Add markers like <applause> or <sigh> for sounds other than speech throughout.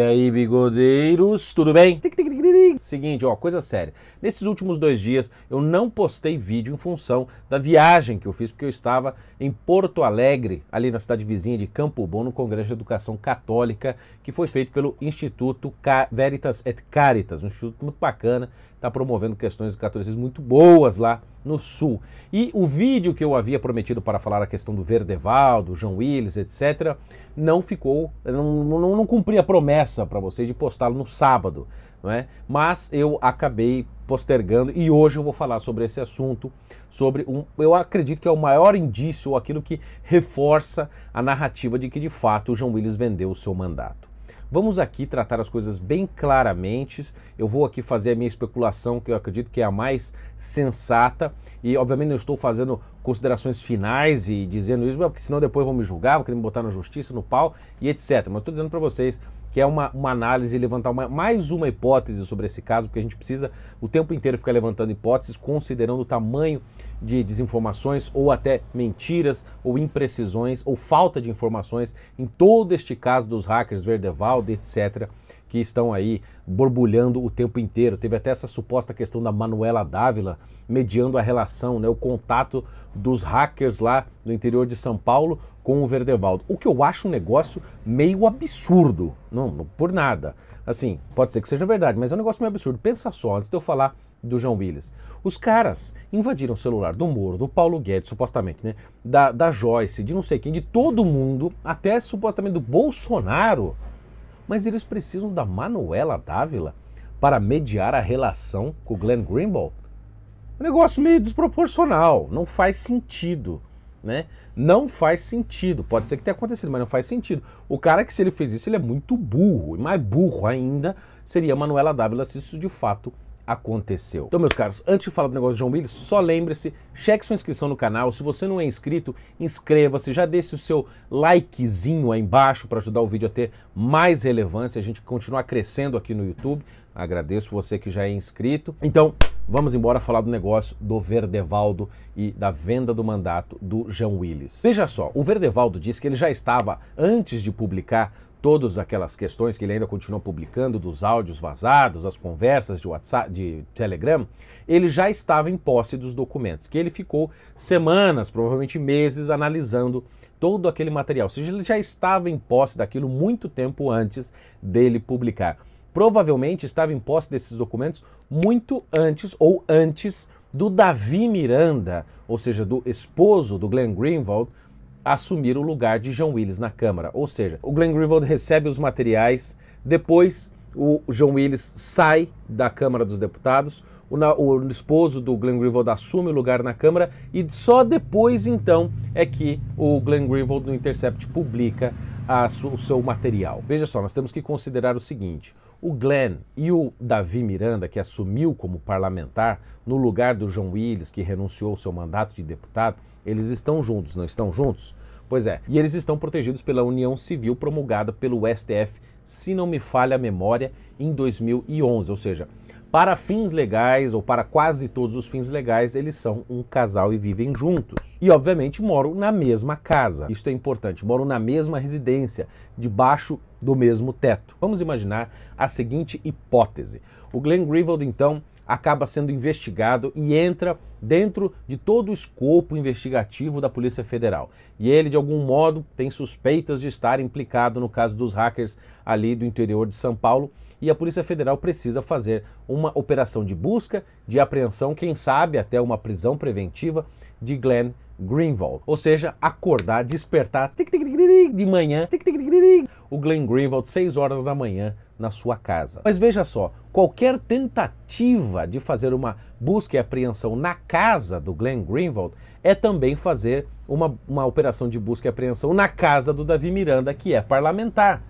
E aí, bigodeiros, tudo bem? Seguinte, ó, coisa séria. Nesses últimos dois dias eu não postei vídeo em função da viagem que eu fiz, porque eu estava em Porto Alegre, ali na cidade vizinha de Campo Bom, no Congresso de Educação Católica, que foi feito pelo Instituto Veritas et Caritas, um instituto muito bacana, está promovendo questões do catolicismo muito boas lá no Sul. E o vídeo que eu havia prometido para falar a questão do Verdeval, do João Willis, etc., não ficou, não, não, não cumpri a promessa para vocês de postá-lo no sábado não é? Mas eu acabei postergando e hoje eu vou falar sobre esse assunto, sobre um, eu acredito que é o maior indício, aquilo que reforça a narrativa de que de fato o João Willis vendeu o seu mandato. Vamos aqui tratar as coisas bem claramente. Eu vou aqui fazer a minha especulação, que eu acredito que é a mais sensata. E, obviamente, não estou fazendo considerações finais e dizendo isso, porque senão depois vão me julgar, vão querer me botar na justiça, no pau e etc. Mas estou dizendo para vocês que é uma, uma análise, levantar uma, mais uma hipótese sobre esse caso, porque a gente precisa o tempo inteiro ficar levantando hipóteses, considerando o tamanho de desinformações ou até mentiras ou imprecisões ou falta de informações em todo este caso dos hackers Verdevalde, etc que estão aí borbulhando o tempo inteiro. Teve até essa suposta questão da Manuela Dávila mediando a relação, né, o contato dos hackers lá no interior de São Paulo com o Verdevaldo. O que eu acho um negócio meio absurdo, não, não por nada. Assim, pode ser que seja verdade, mas é um negócio meio absurdo. Pensa só, antes de eu falar do João Willis. Os caras invadiram o celular do Moro, do Paulo Guedes, supostamente, né? Da, da Joyce, de não sei quem, de todo mundo, até supostamente do Bolsonaro mas eles precisam da Manuela Dávila para mediar a relação com o Glenn Greenwald. Um negócio meio desproporcional, não faz sentido, né? Não faz sentido. Pode ser que tenha acontecido, mas não faz sentido. O cara que se ele fez isso, ele é muito burro, e mais burro ainda seria a Manuela Dávila se isso de fato aconteceu. Então, meus caros, antes de falar do negócio de João Willis, só lembre-se, cheque sua inscrição no canal. Se você não é inscrito, inscreva-se, já deixe o seu likezinho aí embaixo para ajudar o vídeo a ter mais relevância, a gente continuar crescendo aqui no YouTube. Agradeço você que já é inscrito. Então, vamos embora falar do negócio do Verdevaldo e da venda do mandato do João Willis. Veja só, o Verdevaldo disse que ele já estava, antes de publicar todas aquelas questões que ele ainda continua publicando, dos áudios vazados, as conversas de WhatsApp, de Telegram, ele já estava em posse dos documentos, que ele ficou semanas, provavelmente meses, analisando todo aquele material. Ou seja, ele já estava em posse daquilo muito tempo antes dele publicar. Provavelmente estava em posse desses documentos muito antes ou antes do Davi Miranda, ou seja, do esposo do Glenn Greenwald, assumir o lugar de John Willis na Câmara. Ou seja, o Glenn Greenwald recebe os materiais, depois o John Willis sai da Câmara dos Deputados, o, na, o esposo do Glenn Greenwald assume o lugar na Câmara e só depois então é que o Glenn Greenwald no Intercept publica a, o seu material. Veja só, nós temos que considerar o seguinte: o Glenn e o Davi Miranda, que assumiu como parlamentar no lugar do João Willis, que renunciou ao seu mandato de deputado, eles estão juntos, não estão juntos? Pois é, e eles estão protegidos pela União Civil promulgada pelo STF, se não me falha a memória, em 2011, ou seja, para fins legais ou para quase todos os fins legais, eles são um casal e vivem juntos. E obviamente moram na mesma casa. Isso é importante, moram na mesma residência, debaixo do mesmo teto. Vamos imaginar a seguinte hipótese: o Glenn Greenwald então acaba sendo investigado e entra dentro de todo o escopo investigativo da Polícia Federal. E ele, de algum modo, tem suspeitas de estar implicado no caso dos hackers ali do interior de São Paulo. E a Polícia Federal precisa fazer uma operação de busca, de apreensão, quem sabe até uma prisão preventiva de Glenn Greenwald, ou seja, acordar, despertar de manhã, o Glenn Greenwald 6 horas da manhã na sua casa. Mas veja só, qualquer tentativa de fazer uma busca e apreensão na casa do Glenn Greenwald é também fazer uma, uma operação de busca e apreensão na casa do Davi Miranda, que é parlamentar.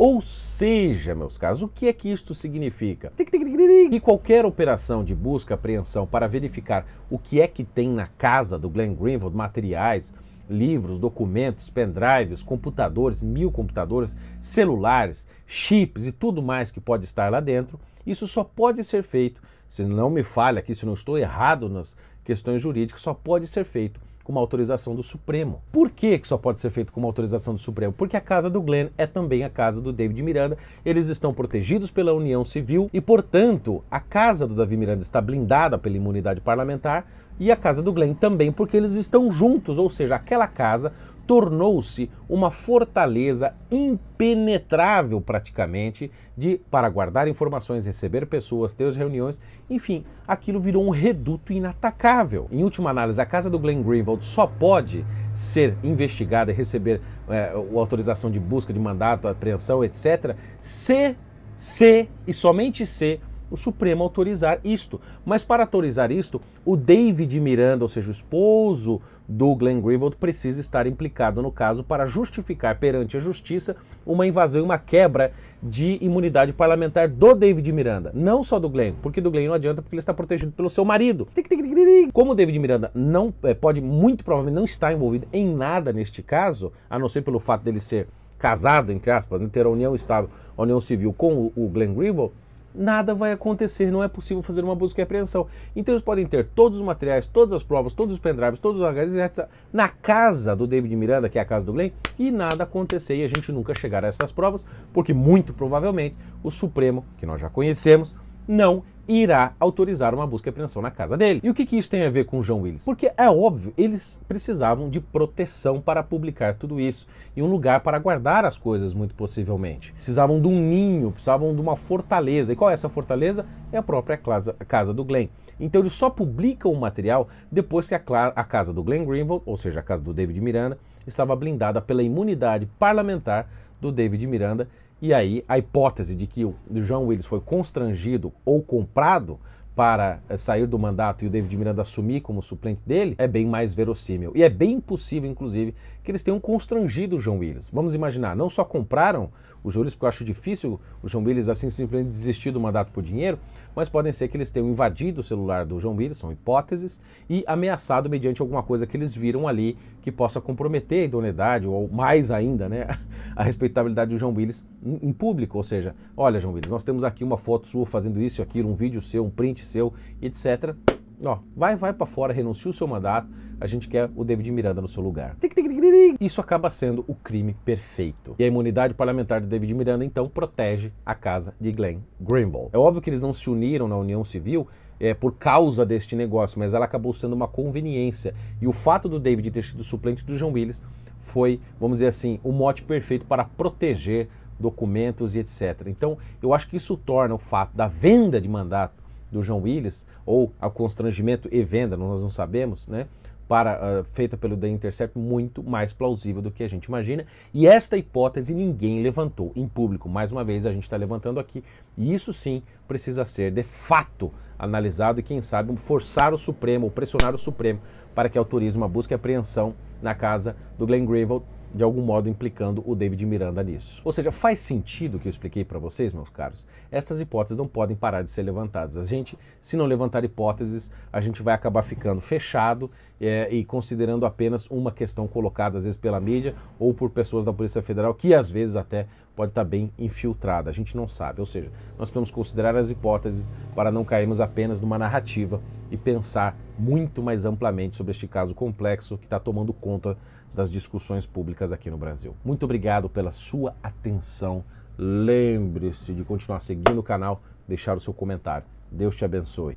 Ou seja, meus caros, o que é que isto significa? Que qualquer operação de busca apreensão para verificar o que é que tem na casa do Glenn Greenwald, materiais, livros, documentos, pendrives, computadores, mil computadores, celulares, chips e tudo mais que pode estar lá dentro, isso só pode ser feito, se não me falha aqui, se não estou errado nas questões jurídicas, só pode ser feito com uma autorização do Supremo. Por que, que só pode ser feito com uma autorização do Supremo? Porque a casa do Glenn é também a casa do David Miranda, eles estão protegidos pela União Civil e, portanto, a casa do Davi Miranda está blindada pela imunidade parlamentar e a casa do Glenn também, porque eles estão juntos, ou seja, aquela casa tornou-se uma fortaleza impenetrável praticamente de para guardar informações, receber pessoas, ter reuniões, enfim, aquilo virou um reduto inatacável. Em última análise, a casa do Glenn Greenwald só pode ser investigada e receber é, autorização de busca, de mandato, apreensão, etc., se, se e somente se o Supremo autorizar isto. Mas para autorizar isto, o David Miranda, ou seja, o esposo do Glenn Greenwald, precisa estar implicado no caso para justificar perante a justiça uma invasão e uma quebra de imunidade parlamentar do David Miranda, não só do Glenn, porque do Glenn não adianta porque ele está protegido pelo seu marido. Como o David Miranda não eh, pode muito provavelmente não estar envolvido em nada neste caso, a não ser pelo fato dele ser casado, entre aspas, né, ter a união estável, a união civil com o Glenn Greenwald, nada vai acontecer, não é possível fazer uma busca e apreensão. Então eles podem ter todos os materiais, todas as provas, todos os pendrives, todos os HDs, na casa do David Miranda, que é a casa do Glenn, e nada acontecer e a gente nunca chegar a essas provas, porque muito provavelmente o Supremo, que nós já conhecemos, não irá autorizar uma busca e apreensão na casa dele. E o que, que isso tem a ver com o John Willis? Porque é óbvio, eles precisavam de proteção para publicar tudo isso e um lugar para guardar as coisas, muito possivelmente. Precisavam de um ninho, precisavam de uma fortaleza. E qual é essa fortaleza? É a própria casa a casa do Glenn. Então eles só publicam o material depois que a, a casa do Glenn Greenwald, ou seja, a casa do David Miranda, estava blindada pela imunidade parlamentar do David Miranda e aí a hipótese de que o João Willis foi constrangido ou comprado para eh, sair do mandato e o David Miranda assumir como suplente dele, é bem mais verossímil. E é bem possível, inclusive, que eles tenham constrangido o João Willis. Vamos imaginar, não só compraram o João Willis, porque eu acho difícil o João Willis assim simplesmente desistir do mandato por dinheiro, mas podem ser que eles tenham invadido o celular do João Willis, são hipóteses, e ameaçado mediante alguma coisa que eles viram ali que possa comprometer a idoneidade, ou mais ainda, né, <laughs> a respeitabilidade do João Willis em, público. Ou seja, olha, João Willis, nós temos aqui uma foto sua fazendo isso e aquilo, um vídeo seu, um print aconteceu, etc. Ó, vai, vai para fora, renuncia o seu mandato, a gente quer o David Miranda no seu lugar. Isso acaba sendo o crime perfeito. E a imunidade parlamentar de David Miranda, então, protege a casa de Glenn Greenwald. É óbvio que eles não se uniram na União Civil, é, por causa deste negócio, mas ela acabou sendo uma conveniência. E o fato do David ter sido suplente do John Willis foi, vamos dizer assim, o mote perfeito para proteger documentos e etc. Então, eu acho que isso torna o fato da venda de mandato do João Willis, ou ao constrangimento e venda, nós não sabemos, né? Para, uh, feita pelo The Intercept, muito mais plausível do que a gente imagina. E esta hipótese ninguém levantou em público. Mais uma vez, a gente está levantando aqui. E isso sim precisa ser, de fato, analisado e, quem sabe, forçar o Supremo, ou pressionar o Supremo para que autorize uma busca e apreensão na casa do Glenn Greenwald de algum modo implicando o David Miranda nisso. Ou seja, faz sentido o que eu expliquei para vocês, meus caros? Essas hipóteses não podem parar de ser levantadas. A gente, se não levantar hipóteses, a gente vai acabar ficando fechado é, e considerando apenas uma questão colocada, às vezes, pela mídia ou por pessoas da Polícia Federal, que às vezes até pode estar tá bem infiltrada, a gente não sabe. Ou seja, nós precisamos considerar as hipóteses para não cairmos apenas numa narrativa e pensar muito mais amplamente sobre este caso complexo que está tomando conta das discussões públicas aqui no Brasil. Muito obrigado pela sua atenção. Lembre-se de continuar seguindo o canal, deixar o seu comentário. Deus te abençoe.